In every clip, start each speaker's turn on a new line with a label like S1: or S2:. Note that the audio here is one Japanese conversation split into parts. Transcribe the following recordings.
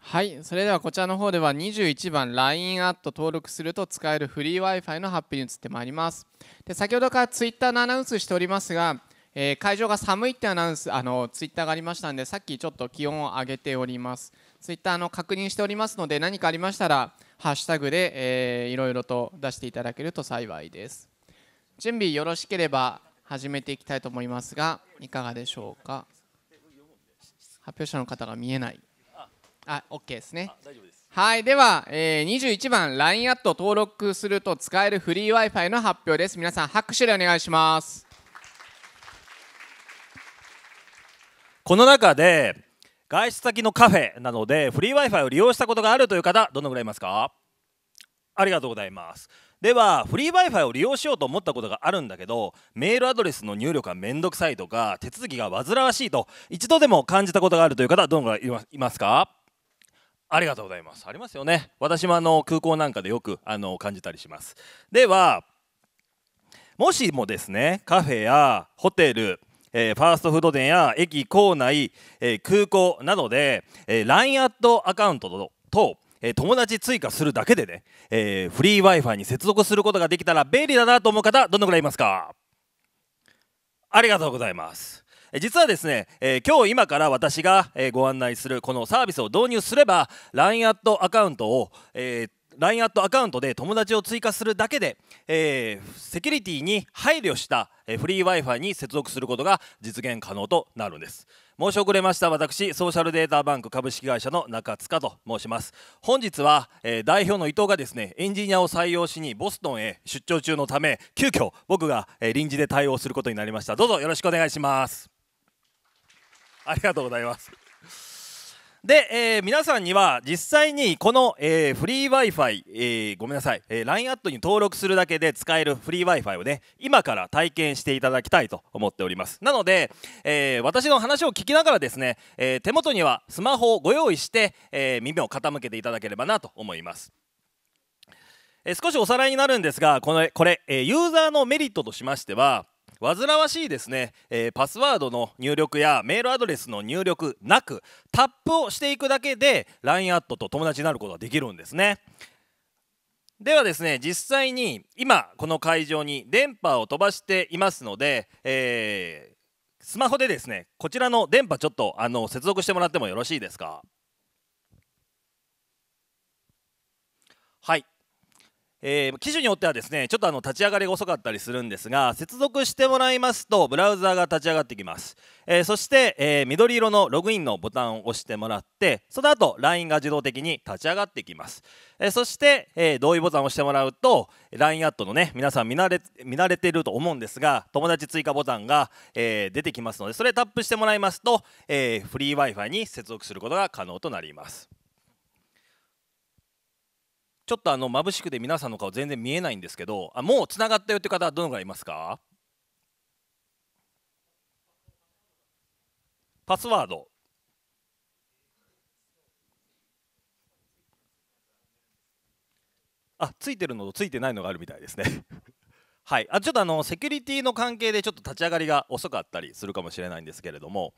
S1: はいそれではこちらの方では21番 LINE アット登録すると使えるフリー Wi-Fi の発表に移ってまいりますで先ほどから Twitter のアナウンスしておりますが、えー、会場が寒いってアナウンスあの Twitter がありましたんでさっきちょっと気温を上げておりますツイッターの確認しておりますので何かありましたらハッシュタグで、えー、いろいろと出していただけると幸いです準備よろしければ始めていきたいと思いますがいかがでしょうか発表者の方が見えないあ、ケーですね。大丈夫です。はい、では、えー、21番 LINE アット登録すると使えるフリー Wi-Fi の発表です。皆さん拍手でお願いします。
S2: この中で外出先のカフェなどでフリー Wi-Fi を利用したことがあるという方どのぐらいいますか？ありがとうございます。ではフリー Wi-Fi を利用しようと思ったことがあるんだけどメールアドレスの入力がめんどくさいとか手続きが煩わしいと一度でも感じたことがあるという方どのぐらいいますかありがとうございます。ありますよね。私もあの空港なんかでよくあの感じたりします。では、もしもですね、カフェやホテル、えー、ファーストフード店や駅構内、えー、空港などで、えー、LINE アットアカウントとと、えー、友達追加するだけでね、えー、フリー Wi-Fi に接続することができたら便利だなと思う方、どのくらいいますかありがとうございます。実はですね、えー、今日今から私が、えご案内するこのサービスを導入すれば LINE アットアカウントを、えー LINE アットアカウントで友達を追加するだけで、えー、セキュリティに配慮した、えフリー Wi-Fi に接続することが実現可能となるんです申し遅れました私ソーシャルデータバンク株式会社の中塚と申します本日は、えー、代表の伊藤がですねエンジニアを採用しにボストンへ出張中のため急遽僕が、え臨時で対応することになりましたどうぞよろしくお願いしますありがとうございますで、えー、皆さんには実際にこの、えー、フリー Wi-Fi、えー、ごめんなさい、えー、LINE アットに登録するだけで使えるフリー Wi-Fi をね今から体験していただきたいと思っておりますなので、えー、私の話を聞きながらですね、えー、手元にはスマホをご用意して、えー、耳を傾けていただければなと思いますえー、少しおさらいになるんですがこのこれ、えー、ユーザーのメリットとしましては煩わしいですね、えー、パスワードの入力やメールアドレスの入力なくタップをしていくだけで LINE アットと友達になることができるんですねではですね実際に今この会場に電波を飛ばしていますので、えー、スマホでですねこちらの電波ちょっとあの接続してもらってもよろしいですかはいえー、機種によってはですねちょっとあの立ち上がりが遅かったりするんですが接続してもらいますとブラウザーが立ち上がってきます、えー、そして、えー、緑色のログインのボタンを押してもらってその後 LINE が自動的に立ち上がってきます、えそして、え同意ボタンを押してもらうと LINE アットのね皆さん見慣れ見慣れてると思うんですが友達追加ボタンが、え出てきますのでそれタップしてもらいますと、えフリー Wi-Fi に接続することが可能となりますちょっとあの眩しくて皆さんの顔全然見えないんですけどあもうつながったよって方どのぐらいいますかパスワードあついてるのとついてないのがあるみたいですね はいあちょっとあのセキュリティの関係でちょっと立ち上がりが遅かったりするかもしれないんですけれども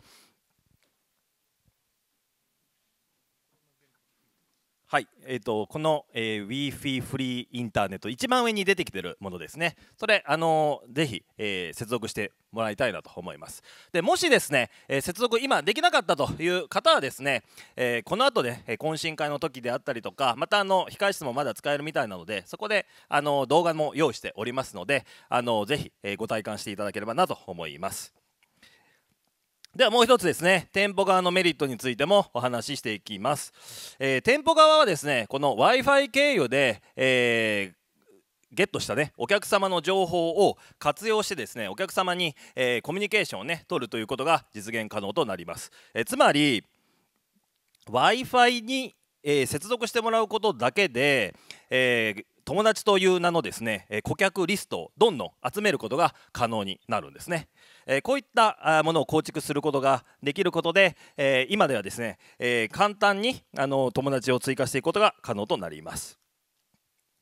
S2: はい、えーと、この、えー、Wi-Fi フリーインターネット一番上に出てきてるものですねそれ、あのー、ぜひ、えー、接続してもらいたいなと思いますでもしですね、えー、接続今できなかったという方はですね、えー、この後ね懇親会の時であったりとかまたあの控室もまだ使えるみたいなのでそこで、あの動画も用意しておりますので、あのぜひ、えご体感していただければなと思いますではもう一つですね店舗側のメリットについてもお話ししていきます、えー、店舗側はですねこの w i f i 経由で、えー、ゲットしたねお客様の情報を活用してですねお客様に、えー、コミュニケーションをね取るということが実現可能となります、えつまり w i f i に、え接続してもらうことだけで、え友達という名のですね顧客リストをどんどん集めることが可能になるんですねこういったものを構築することができることで今ではですね簡単にあの友達を追加していくことが可能となります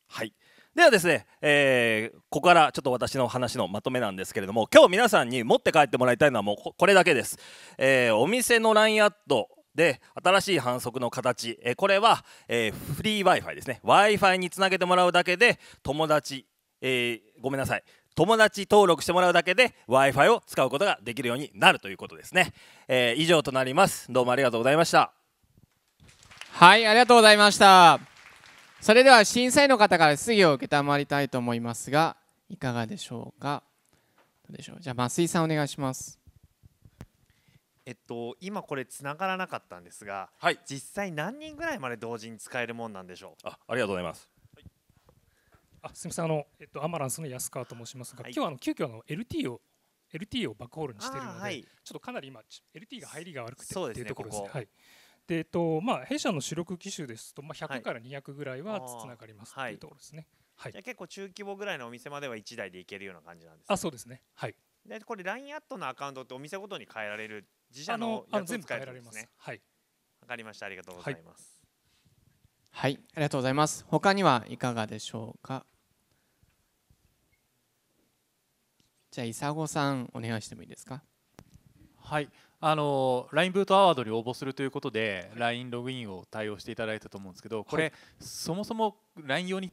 S2: はいではですね、えー、ここからちょっと私の話のまとめなんですけれども今日皆さんに持って帰ってもらいたいのはもうこれだけです、えー、お店の LINE アットで新しい反則の形、えこれは、えフリー w i f i ですね w i f i につなげてもらうだけで友達、えごめんなさい友達登録してもらうだけで w i f i を使うことができるようになるということですね、え以上となります
S1: どうもありがとうございましたはいありがとうございましたそれでは審査員の方から質疑を承りたいと思いますがいかがでしょうかどうでしょうじゃあ増井さんお願いしますえっと、今これつながらなかったんですが、はい、実際何人ぐらいまで同時に使えるもんなんでしょうあありがとうございます、はい、
S3: あすみませんあの、えっと、アマランスの安川と申しますが、はい、今日あの急遽あの LT を LT をバックホールにしているので、はい、ちょっとかなり今 LT が入りが悪くてっいうところですね。でえっとまあ、弊社の主力機種ですと、まあ、100から200ぐらいはつなが
S1: りますというところですね。はい、じゃ結構中規模ぐらいのお店までは1台でいけるような感じなんです、ね、あそうですね。はいでこれ LINE アットのアカウントってお店ごとに変えられる自社のやつ使えるんですねはいわかりましたありがとうございます、はい、はい、ありがとうございます他にはいかがでしょうかじゃあ伊佐子さんお願いしてもいいですかはいあの LINE ブートアワード
S2: に応募するということで LINE ログインを対応していただいたと思うんですけどこれ、はい、
S1: そもそも
S2: LINE 用に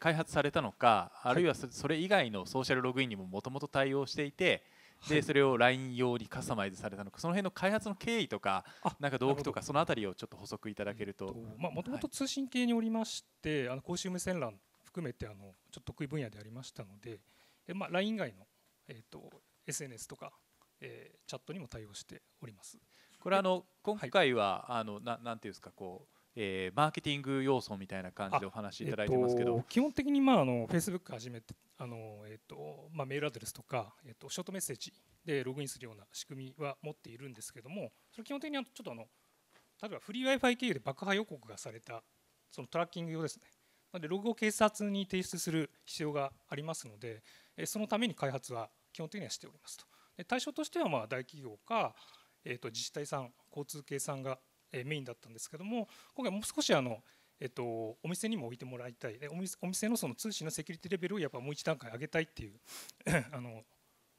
S2: 開発されたのかあるいはそれ以外のソーシャルログインにももともと対応していて、でそれを LINE 用にカスタマイズされたのかその辺の開発の経緯とかなんか動機とかその辺りをちょっと補足いただけると
S3: もともと通信系におりまして、はい、あの公衆無線 LAN 含めてあのちょっと得意分野でありましたので、えまあ、LINE 以外の、えーと SNS とかえー、チャットにも対応しております。これあの
S2: 今回は、はい、あのななんていうんですかこう。えー、マーケティング要素みたいな感じでお
S3: 話いただいてますけど、えっと、基本的に、まあ、あの Facebook 始めてあの、えっとまあ、メールアドレスとか、えっと、ショートメッセージでログインするような仕組みは持っているんですけどもそれ基本的にはちょっとあの例えばフリー w i f i 経由で爆破予告がされたそのトラッキング用ですねなのでログを警察に提出する必要がありますのでそのために開発は基本的にはしておりますと。対象としてはまあ大企業か、えー、と自治体さん交通系さんがメインだったんですけども今回もう少しあの、えー、とお店にも置いてもらいたいお店のその通信のセキュリティレベルをやっぱもう一段階上げたいっていう あの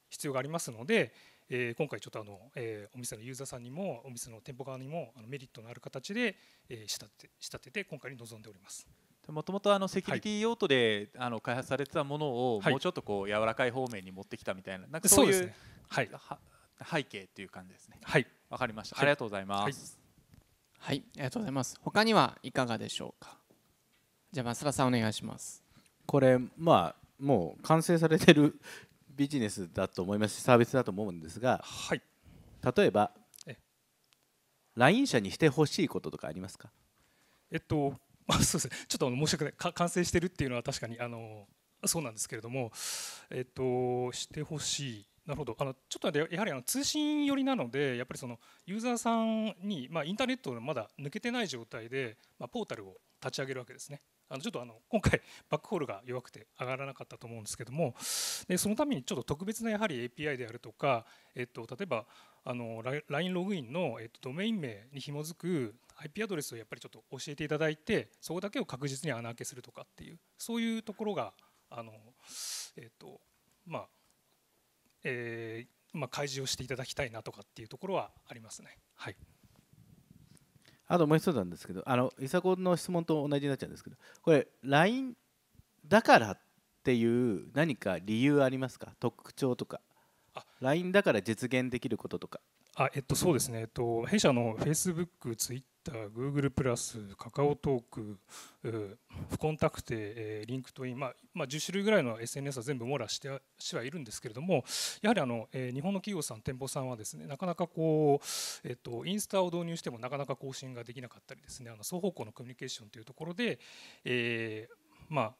S3: 必要がありますので、えー、今回ちょっとあの、えー、お店のユーザーさんにもお店の店舗側にもあのメリットのある形で、えー、仕立て仕立てて今回に臨んでおります。も
S2: ともとセキュリティ用途で、はい、あの開発されてたものを、もうちょっとこう柔らかい方面に持ってき
S1: たみたいな、はい、なんかそういう、ね、はいは背景っていう感じですねはいわかりました、ありがとうございますはい、はい、ありがとうございます他にはいかがでしょうかじゃあ増田さんお願いしますこれまあもう完成されてるビジネスだと思いますしサービスだと思うんですが、はい、例えば来院社にしてほしいこととかありますか
S3: えっとまあ、そうですねちょっと申し訳ない完成してるっていうのは確かにあのそうなんですけれども、えっと、してほしいなるほどあのちょっとやはりあの通信寄りなのでやっぱりそのユーザーさんに、まあ、インターネットのまだ抜けてない状態で、まあ、ポータルを立ち上げるわけですね。あのちょっとあの今回バックホールが弱くて上がらなかったと思うんですけどもでそのためにちょっと特別なやはり API であるとか、えっと、例えばあの LINE ログインの、えっと、ドメイン名に紐づく IP アドレスをやっぱりちょっと教えていただいてそこだけを確実に穴開けするとかっていうそういうところがあの、えっとまあ、えー、まあ、開示をしていただきたいなとかっていうところはありますね。はい
S1: あともう一つなんですけど、あの伊佐子の質問と同じになっちゃうんですけど、これ LINE だからっていう何か理由ありますか？特徴とか、LINE だから実現できることとか。
S3: あえっと、そうですね、えっと、弊社の Facebook、Twitter、Twitter、Google プラス、カカオトーク、不コンタクテ、リンクトイン、まあまあ、10種類ぐらいの SNS は全部網羅してはいるんですけれども、やはりあの、え日本の企業さん、店舗さんはですねなかなかこう、えっと、インスタを導入してもなかなか更新ができなかったりですねあの双方向のコミュニケーションというところで、えー、まあ、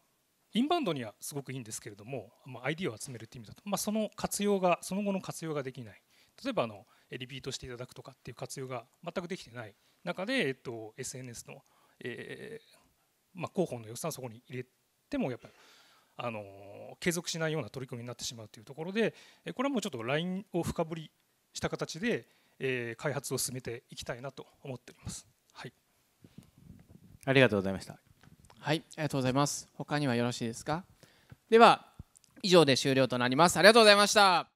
S3: インバウンドにはすごくいいんですけれども、まあ、ID を集めるという意味だと、まあ、その活用がその後の活用ができない例えばあのリピートしていただくとかっていう活用が全くできてない中で、えっと、SNS の、えーまあ、広報の予算をそこに入れてもやっぱり。あの継続しないような取り組みになってしまうというところでこれはもうちょっと LINE を深掘りした形で、えー、開発を進めていき
S1: たいなと思っております。はい、ありがとうございました。はい、ありがとうございます。他にはよろしいですか。では以上で終了となります。ありがとうございました。